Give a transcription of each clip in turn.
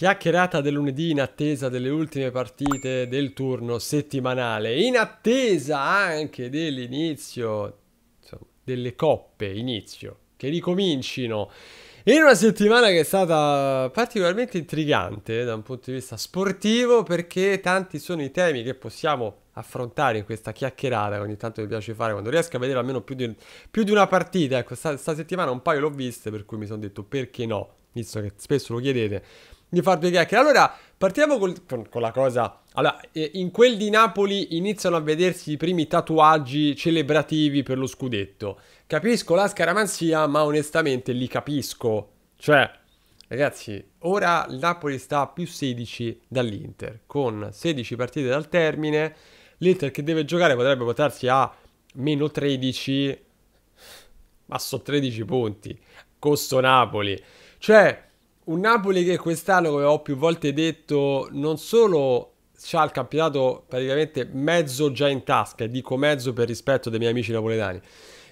Chiacchierata del lunedì in attesa delle ultime partite del turno settimanale, in attesa anche dell'inizio, delle coppe inizio, che ricomincino in una settimana che è stata particolarmente intrigante da un punto di vista sportivo perché tanti sono i temi che possiamo affrontare in questa chiacchierata che ogni tanto mi piace fare quando riesco a vedere almeno più di, più di una partita. Ecco, sta, sta settimana un paio l'ho viste per cui mi sono detto perché no, visto che spesso lo chiedete di far due chiacchiere. Allora, partiamo col, con, con, la cosa. Allora, eh, in quel di Napoli iniziano a vedersi i primi tatuaggi celebrativi per lo scudetto. Capisco la scaramanzia, ma onestamente li capisco. Cioè, ragazzi, ora il Napoli sta a più 16 dall'Inter, con 16 partite dal termine. L'Inter che deve giocare potrebbe portarsi a meno 13, ma so 13 punti. Costo Napoli. Cioè, un Napoli che quest'anno, come ho più volte detto, non solo ha il campionato praticamente mezzo già in tasca, e dico mezzo per rispetto dei miei amici napoletani,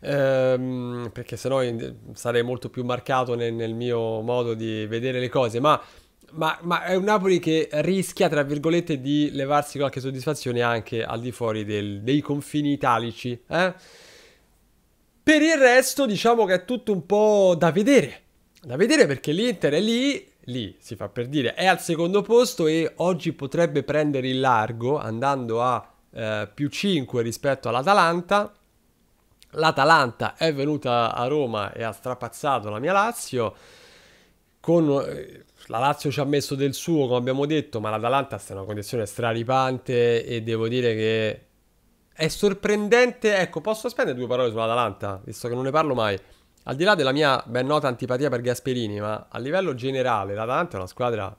ehm, perché sennò sarei molto più marcato nel, nel mio modo di vedere le cose, ma, ma, ma, è un Napoli che rischia, tra virgolette, di levarsi qualche soddisfazione anche al di fuori del, dei confini italici. Eh? Per il resto diciamo che è tutto un po' da vedere da vedere perché l'Inter è lì, lì si fa per dire, è al secondo posto e oggi potrebbe prendere il largo andando a eh, più 5 rispetto all'Atalanta. L'Atalanta è venuta a Roma e ha strapazzato la mia Lazio. Con, eh, la Lazio ci ha messo del suo, come abbiamo detto, ma l'Atalanta sta in una condizione straripante e devo dire che è sorprendente. Ecco, posso spendere due parole sull'Atalanta, visto che non ne parlo mai. Al di là della mia ben nota antipatia per Gasperini, ma a livello generale l'Atalanta è una squadra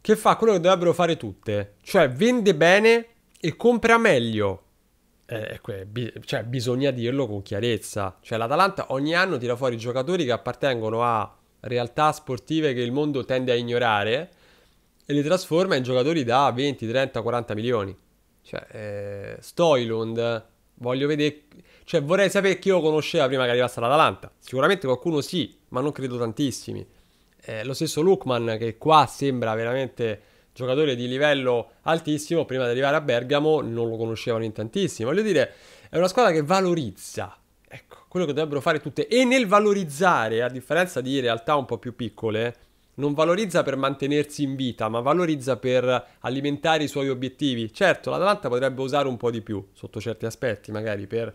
che fa quello che dovrebbero fare tutte, cioè vende bene e compra meglio. Eh, eh cioè, bisogna dirlo con chiarezza. Cioè, l'Atalanta ogni anno tira fuori giocatori che appartengono a realtà sportive che il mondo tende a ignorare e li trasforma in giocatori da 20, 30, 40 milioni. Cioè, eh, Stoilund, voglio vedere cioè, vorrei sapere chi lo conosceva prima che arrivasse all'Atalanta. Sicuramente qualcuno sì, ma non credo tantissimi. Eh, lo stesso Lukman, che qua sembra veramente giocatore di livello altissimo, prima di arrivare a Bergamo non lo conoscevano in tantissimi. Voglio dire, è una squadra che valorizza. Ecco, quello che dovrebbero fare tutte. E nel valorizzare, a differenza di realtà un po' più piccole, non valorizza per mantenersi in vita, ma valorizza per alimentare i suoi obiettivi. Certo, l'Atalanta potrebbe usare un po' di più, sotto certi aspetti magari, per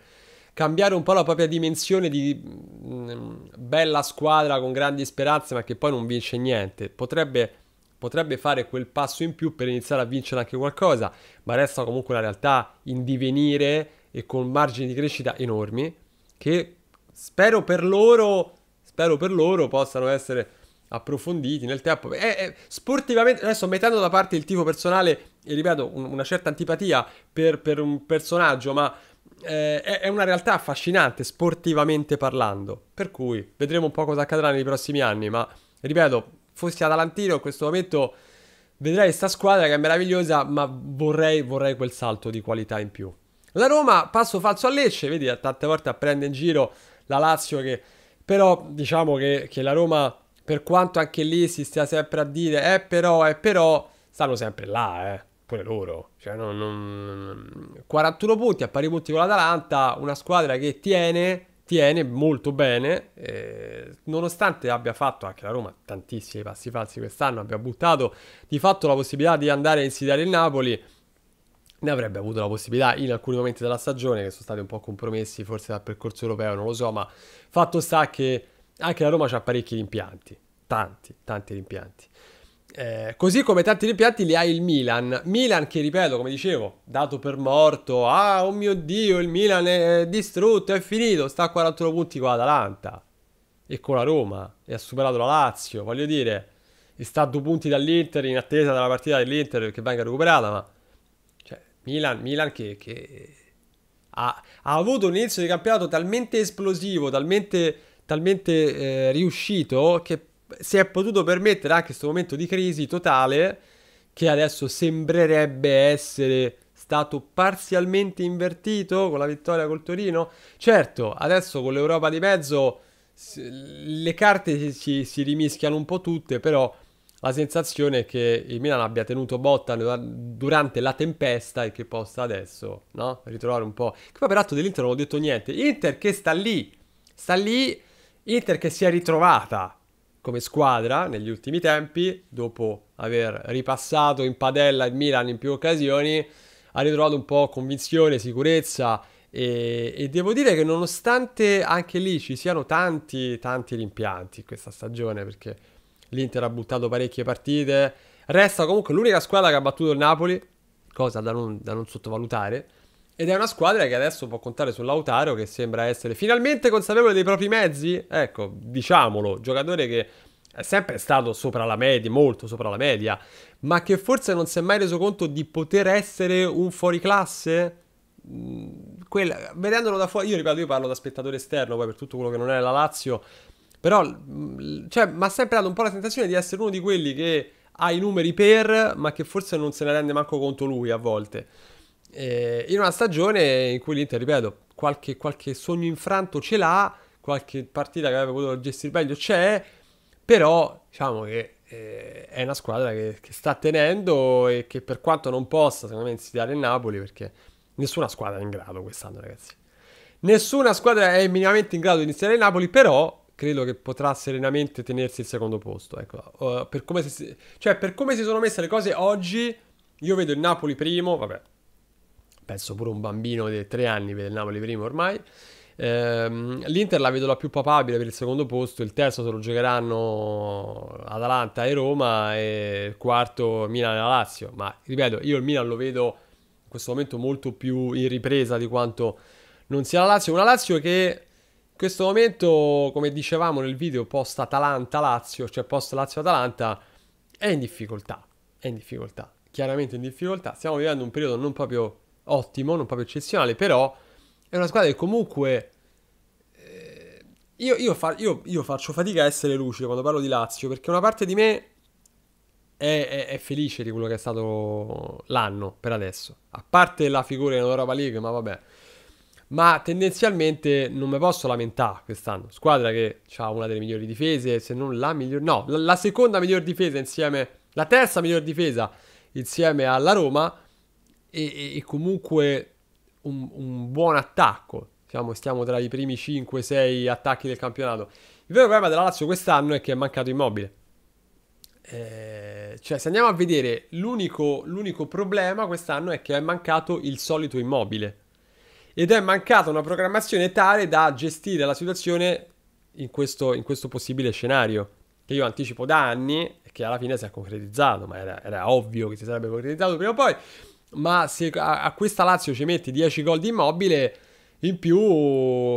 cambiare un po' la propria dimensione di mh, mm, bella squadra con grandi speranze, ma che poi non vince niente. Potrebbe, potrebbe fare quel passo in più per iniziare a vincere anche qualcosa, ma resta comunque una realtà in divenire e con margini di crescita enormi che spero per loro, spero per loro possano essere approfonditi nel tempo. È, è, sportivamente, adesso mettendo da parte il tifo personale, e ripeto, un, una certa antipatia per, per un personaggio, ma eh, è una realtà affascinante sportivamente parlando, per cui vedremo un po' cosa accadrà nei prossimi anni, ma ripeto, fossi Alantino in questo momento vedrei questa squadra che è meravigliosa, ma vorrei, vorrei quel salto di qualità in più. La Roma, passo falso a Lecce, vedi tante volte prende in giro la Lazio che però diciamo che, che, la Roma per quanto anche lì si stia sempre a dire eh però, eh però, stanno sempre là eh pure loro. Cioè, non, non... 41 punti a pari punti con l'Atalanta, una squadra che tiene, tiene molto bene, eh, nonostante abbia fatto anche la Roma tantissimi passi falsi quest'anno, abbia buttato di fatto la possibilità di andare a insidiare il Napoli. Ne avrebbe avuto la possibilità in alcuni momenti della stagione, che sono stati un po' compromessi forse dal percorso europeo, non lo so, ma fatto sta che anche la Roma ha parecchi rimpianti, tanti, tanti rimpianti. Eh, così come tanti rimpianti li ha il Milan. Milan che, ripeto, come dicevo, dato per morto. Ah, oh mio Dio, il Milan è distrutto, è finito. Sta a 41 punti con l'Atalanta. E con la Roma. E ha superato la Lazio. Voglio dire, e sta a due punti dall'Inter in attesa della partita dell'Inter che venga recuperata. Ma... Cioè, Milan, Milan che... che... Ha, ha, avuto un inizio di campionato talmente esplosivo, talmente, talmente eh, riuscito, che si è potuto permettere anche questo momento di crisi totale che adesso sembrerebbe essere stato parzialmente invertito con la vittoria col Torino. Certo, adesso con l'Europa di mezzo le carte si, si rimischiano un po' tutte, però la sensazione è che il Milan abbia tenuto botta durante la tempesta e che possa adesso no? ritrovare un po'. Che poi peraltro dell'Inter non ho detto niente. Inter che sta lì, sta lì, Inter che si è ritrovata come squadra negli ultimi tempi, dopo aver ripassato in padella il Milan in più occasioni, ha ritrovato un po' convinzione, sicurezza e, e, devo dire che nonostante anche lì ci siano tanti, tanti rimpianti questa stagione, perché l'Inter ha buttato parecchie partite, resta comunque l'unica squadra che ha battuto il Napoli, cosa da non, da non sottovalutare, ed è una squadra che adesso può contare sull'Autaro che sembra essere finalmente consapevole dei propri mezzi. Ecco, diciamolo, giocatore che è sempre stato sopra la media, molto sopra la media, ma che forse non si è mai reso conto di poter essere un fuoriclasse. Mm, Quella, vedendolo da fuori, io ripeto, io parlo da spettatore esterno poi per tutto quello che non è la Lazio, però mm, cioè, mi ha sempre dato un po' la sensazione di essere uno di quelli che ha i numeri per, ma che forse non se ne rende manco conto lui a volte. Eh, in una stagione in cui l'Inter, ripeto, qualche, qualche sogno infranto ce l'ha, qualche partita che aveva potuto gestire meglio c'è, però diciamo che eh, è una squadra che, che, sta tenendo e che per quanto non possa, secondo me, insidiare il Napoli, perché nessuna squadra è in grado quest'anno, ragazzi. Nessuna squadra è minimamente in grado di iniziare il Napoli, però credo che potrà serenamente tenersi il secondo posto. Ecco, uh, per come si, cioè, per come si sono messe le cose oggi, io vedo il Napoli primo, vabbè, penso pure un bambino di tre anni vede il Napoli primo ormai. Ehm, L'Inter la vedo la più papabile per il secondo posto, il terzo se lo giocheranno Atalanta e Roma e il quarto Milan e Lazio, ma ripeto, io il Milan lo vedo in questo momento molto più in ripresa di quanto non sia la Lazio, una Lazio che in questo momento, come dicevamo nel video post Atalanta-Lazio, cioè post Lazio-Atalanta, è in difficoltà, è in difficoltà, chiaramente in difficoltà, stiamo vivendo un periodo non proprio ottimo, non proprio eccezionale, però è una squadra che comunque... Eh, io, io, fa, io, io, faccio fatica a essere lucido quando parlo di Lazio, perché una parte di me è, è, è, felice di quello che è stato l'anno per adesso, a parte la figura in Europa League, ma vabbè. Ma tendenzialmente non mi posso lamentare quest'anno. Squadra che ha una delle migliori difese, se non la migliore... No, la, la seconda miglior difesa insieme... La terza miglior difesa insieme alla Roma e, e comunque un, un, buon attacco. Siamo, stiamo tra i primi 5-6 attacchi del campionato. Il vero problema della Lazio quest'anno è che è mancato immobile. Eh, cioè, se andiamo a vedere, l'unico, l'unico problema quest'anno è che è mancato il solito immobile. Ed è mancata una programmazione tale da gestire la situazione in questo, in questo possibile scenario. Che io anticipo da anni e che alla fine si è concretizzato, ma era, era ovvio che si sarebbe concretizzato prima o poi ma se a, a questa Lazio ci metti 10 gol di immobile, in più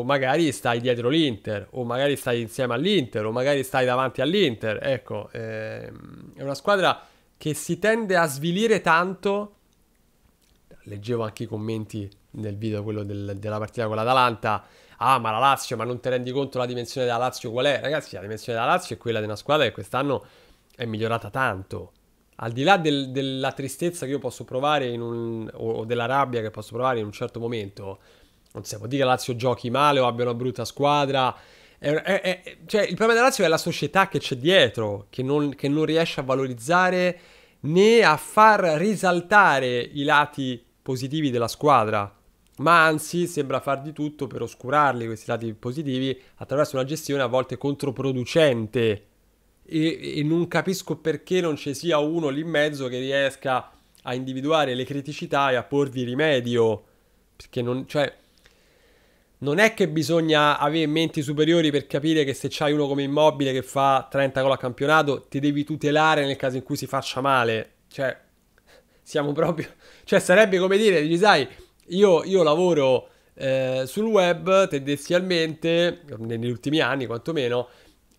magari stai dietro l'Inter, o magari stai insieme all'Inter, o magari stai davanti all'Inter. Ecco, ehm, è una squadra che si tende a svilire tanto. Leggevo anche i commenti nel video quello del, della partita con l'Atalanta. Ah, ma la Lazio, ma non ti rendi conto la dimensione della Lazio qual è? Ragazzi, la dimensione della Lazio è quella di una squadra che quest'anno è migliorata tanto al di là del, della tristezza che io posso provare un, o della rabbia che posso provare in un certo momento, non si può dire che Lazio giochi male o abbia una brutta squadra. È, è, è, cioè, il problema della Lazio è la società che c'è dietro, che non, che non riesce a valorizzare né a far risaltare i lati positivi della squadra, ma anzi sembra far di tutto per oscurarli questi lati positivi attraverso una gestione a volte controproducente e, e non capisco perché non ci sia uno lì in mezzo che riesca a individuare le criticità e a porvi rimedio. Perché non, cioè, non è che bisogna avere menti superiori per capire che se c'hai uno come immobile che fa 30 gol a campionato, ti devi tutelare nel caso in cui si faccia male. Cioè, siamo proprio. Cioè, sarebbe come dire, dici, sai, io, io lavoro eh, sul web tendenzialmente, negli ultimi anni quantomeno,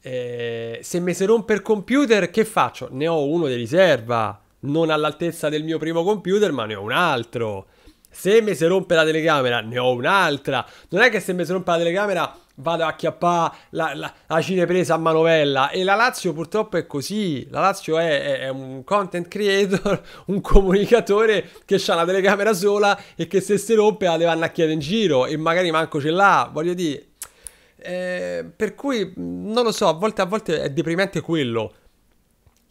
eh, se mi si rompe il computer, che faccio? Ne ho uno di riserva, non all'altezza del mio primo computer, ma ne ho un altro. Se mi si rompe la telecamera, ne ho un'altra. Non è che se mi si rompe la telecamera vado a acchiappare la, la, la, cinepresa a manovella. E la Lazio purtroppo è così. La Lazio è, è, è un content creator, un comunicatore che ha una telecamera sola e che se si rompe la deve andare a chiedere in giro e magari manco ce l'ha. Voglio dire, eh, per cui, non lo so, a volte, a volte è deprimente quello,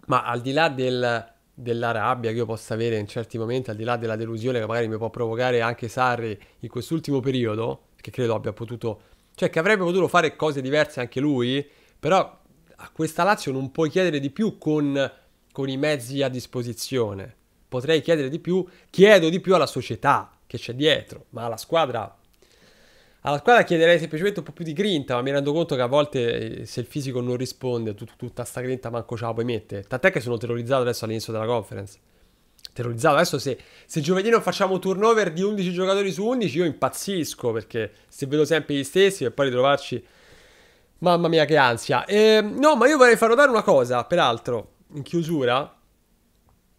ma al di là del, della rabbia che io possa avere in certi momenti, al di là della delusione che magari mi può provocare anche Sarri in quest'ultimo periodo, che credo abbia potuto, cioè che avrebbe potuto fare cose diverse anche lui, però a questa Lazio non puoi chiedere di più con, con i mezzi a disposizione. Potrei chiedere di più, chiedo di più alla società che c'è dietro, ma alla squadra alla squadra chiederei semplicemente un po' più di grinta, ma mi rendo conto che a volte eh, se il fisico non risponde, tut- tutta sta grinta manco ce la puoi mettere. Tant'è che sono terrorizzato adesso all'inizio della conference. Terrorizzato adesso se, se giovedì non facciamo turnover di 11 giocatori su 11, io impazzisco perché se vedo sempre gli stessi e poi ritrovarci... Mamma mia che ansia. E, ehm, no, ma io vorrei far notare una cosa, peraltro, in chiusura,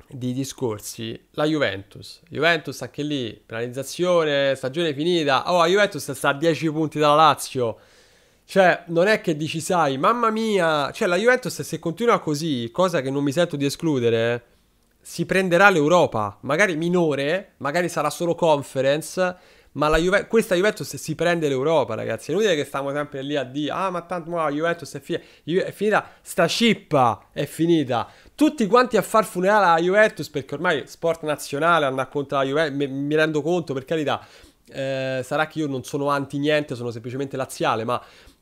di discorsi, la Juventus. Juventus anche lì, penalizzazione, stagione finita. Oh, la Juventus sta a 10 punti dalla Lazio. Cioè, non è che dici, sai, mamma mia, cioè la Juventus se continua così, cosa che non mi sento di escludere, si prenderà l'Europa, magari minore, magari sarà solo conference, ma Juve- questa Juventus si prende l'Europa, ragazzi. È inutile che stiamo sempre lì a dire, ah, ma tanto ma la Juventus è, fi- è, finita, sta scippa è finita. Tutti quanti a far funerale alla Juventus, perché ormai sport nazionale andrà contro la Juventus, mi, mi rendo conto, per carità. Eh, sarà che io non sono anti niente, sono semplicemente laziale, ma...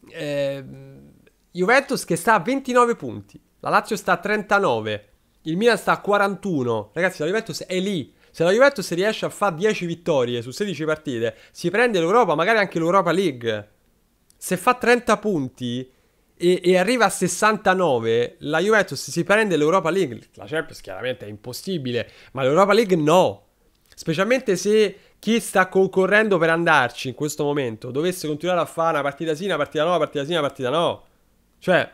Eh, Juventus che sta a 29 punti, la Lazio sta a 39, il Milan sta a 41. Ragazzi, la Juventus è lì, se la Juventus riesce a fare 10 vittorie su 16 partite, si prende l'Europa, magari anche l'Europa League. Se fa 30 punti e, e, arriva a 69, la Juventus si prende l'Europa League. La Champions chiaramente è impossibile, ma l'Europa League no. Specialmente se chi sta concorrendo per andarci in questo momento dovesse continuare a fare una partita sì, una partita no, una partita sì, una partita no. Cioè,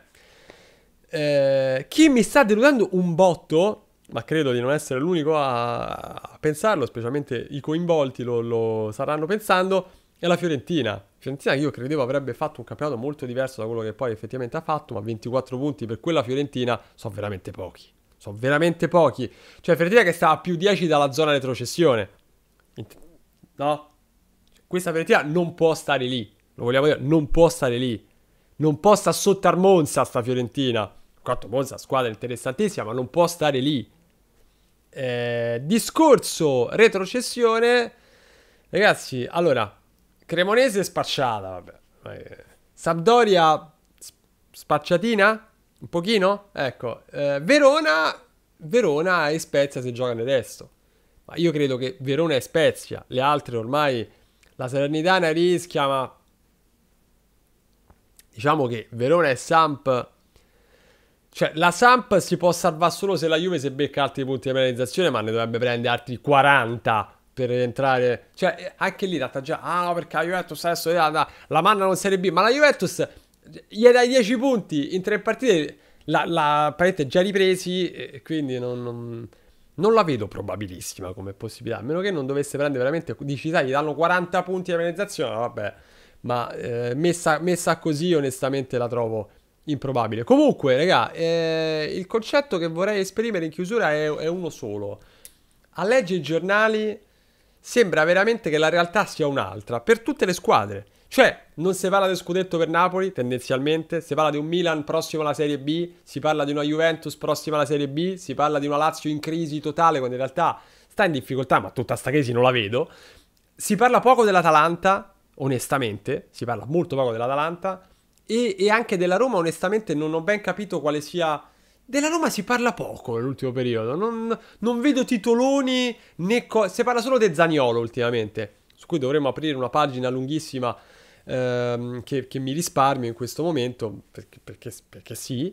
eh, chi mi sta deludendo un botto ma credo di non essere l'unico a, a pensarlo, specialmente i coinvolti lo, lo staranno pensando, è la Fiorentina. Fiorentina io credevo avrebbe fatto un campionato molto diverso da quello che poi effettivamente ha fatto, ma 24 punti per quella Fiorentina sono veramente pochi. Sono veramente pochi. Cioè Fiorentina che stava a più 10 dalla zona retrocessione. No? Questa Fiorentina non può stare lì. Lo vogliamo dire, non può stare lì. Non può sta sotto al Monza sta Fiorentina. Quanto Monza, squadra interessantissima, ma non può stare lì. Eh, discorso retrocessione. Ragazzi, allora, Cremonese spacciata, vabbè. Sampdoria spacciatina? Un pochino? Ecco. Eh, Verona, Verona e Spezia se giocano adesso. Ma io credo che Verona e Spezia, le altre ormai, la Salernitana rischia, ma... Diciamo che Verona e Samp cioè, la Samp si può salvare solo se la Juve si becca altri punti di penalizzazione, ma ne dovrebbe prendere altri 40 per entrare. Cioè, eh, anche lì data già, ah, perché la Juventus adesso la, la manna non Serie B, ma la Juventus gli dai 10 punti in tre partite, la, la già ripresi, e quindi non, non, non, la vedo probabilissima come possibilità, a meno che non dovesse prendere veramente, dici sai, gli danno 40 punti di penalizzazione, vabbè, ma eh, messa, messa così onestamente la trovo improbabile. Comunque, raga, eh, il concetto che vorrei esprimere in chiusura è, è uno solo. A leggere i giornali sembra veramente che la realtà sia un'altra per tutte le squadre. Cioè, non si parla del scudetto per Napoli, tendenzialmente, si parla di un Milan prossimo alla Serie B, si parla di una Juventus prossima alla Serie B, si parla di una Lazio in crisi totale quando in realtà sta in difficoltà, ma tutta sta crisi non la vedo. Si parla poco dell'Atalanta, onestamente, si parla molto poco dell'Atalanta, e, e anche della Roma onestamente non ho ben capito quale sia... Della Roma si parla poco nell'ultimo periodo, non, non vedo titoloni né... Co- si parla solo di Zaniolo ultimamente, su cui dovremmo aprire una pagina lunghissima ehm, che, che, mi risparmio in questo momento, perché, perché, perché sì,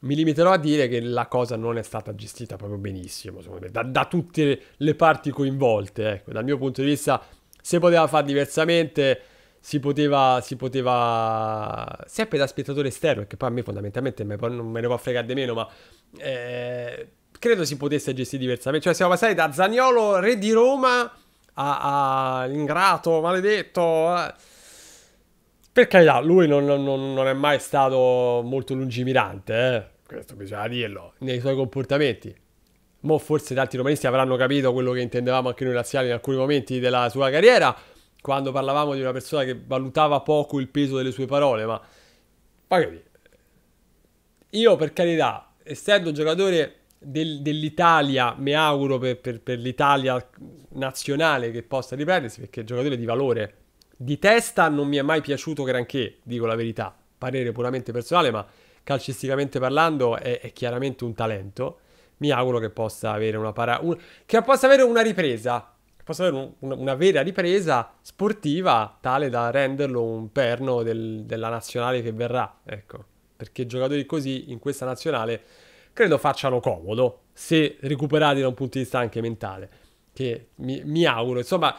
mi limiterò a dire che la cosa non è stata gestita proprio benissimo, me, da, da, tutte le parti coinvolte. Ecco. Dal mio punto di vista, se poteva fare diversamente, si poteva, si poteva, sempre da spettatore esterno, che poi a me fondamentalmente me, non me ne può fregare di meno, ma eh, credo si potesse gestire diversamente. Cioè siamo passati da Zagnolo, re di Roma, a, a ingrato, maledetto... Eh. Per carità, lui non, non, non, è mai stato molto lungimirante, eh? questo bisogna dirlo, nei suoi comportamenti. Mo forse tanti romanisti avranno capito quello che intendevamo anche noi razziali in alcuni momenti della sua carriera, quando parlavamo di una persona che valutava poco il peso delle sue parole, ma magari io per carità, essendo un giocatore del, dell'Italia, mi auguro per, per, per l'Italia nazionale che possa riprendersi, perché è un giocatore di valore. Di testa non mi è mai piaciuto granché, dico la verità, parere puramente personale, ma calcisticamente parlando è, è chiaramente un talento. Mi auguro che possa avere una, para- un- che possa avere una ripresa, possa avere un, un, una vera ripresa sportiva tale da renderlo un perno del, della nazionale che verrà, ecco, perché giocatori così in questa nazionale credo facciano comodo, se recuperati da un punto di vista anche mentale, che mi, mi auguro, insomma...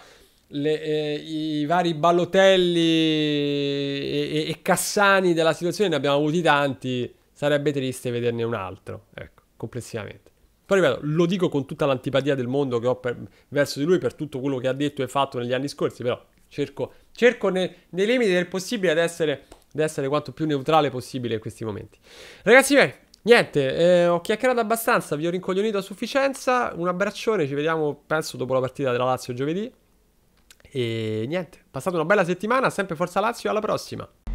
Le, eh, i vari ballotelli e, e, e, Cassani della situazione ne abbiamo avuti tanti, sarebbe triste vederne un altro, ecco, complessivamente. Però ripeto, lo dico con tutta l'antipatia del mondo che ho per, verso di lui per tutto quello che ha detto e fatto negli anni scorsi, però cerco, cerco ne, nei limiti del possibile ad essere, ad essere, quanto più neutrale possibile in questi momenti. Ragazzi miei, niente, eh, ho chiacchierato abbastanza, vi ho rincoglionito a sufficienza, un abbraccione, ci vediamo penso dopo la partita della Lazio giovedì. E niente, passate una bella settimana, sempre Forza Lazio, alla prossima!